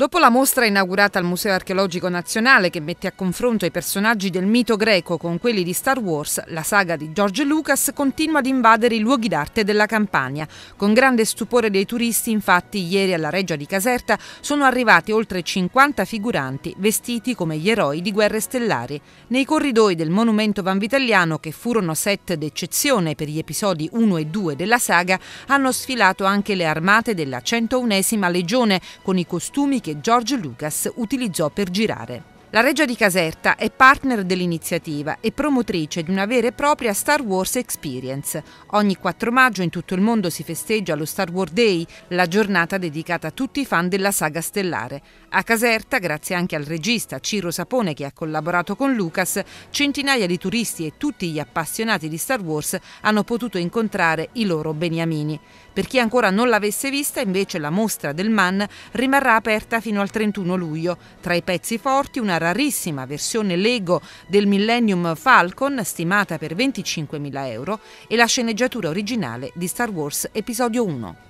Dopo la mostra inaugurata al Museo Archeologico Nazionale che mette a confronto i personaggi del mito greco con quelli di Star Wars, la saga di George Lucas continua ad invadere i luoghi d'arte della Campania. Con grande stupore dei turisti, infatti, ieri alla Reggia di Caserta sono arrivati oltre 50 figuranti vestiti come gli eroi di Guerre Stellari. Nei corridoi del monumento vanvitelliano, che furono set d'eccezione per gli episodi 1 e 2 della saga, hanno sfilato anche le armate della 101esima legione con i costumi che che George Lucas utilizzò per girare. La Reggia di Caserta è partner dell'iniziativa e promotrice di una vera e propria Star Wars Experience. Ogni 4 maggio in tutto il mondo si festeggia lo Star Wars Day, la giornata dedicata a tutti i fan della saga stellare. A Caserta, grazie anche al regista Ciro Sapone che ha collaborato con Lucas, centinaia di turisti e tutti gli appassionati di Star Wars hanno potuto incontrare i loro beniamini. Per chi ancora non l'avesse vista, invece, la mostra del MAN rimarrà aperta fino al 31 luglio. Tra i pezzi forti una rarissima versione Lego del Millennium Falcon, stimata per 25.000 euro, e la sceneggiatura originale di Star Wars Episodio 1.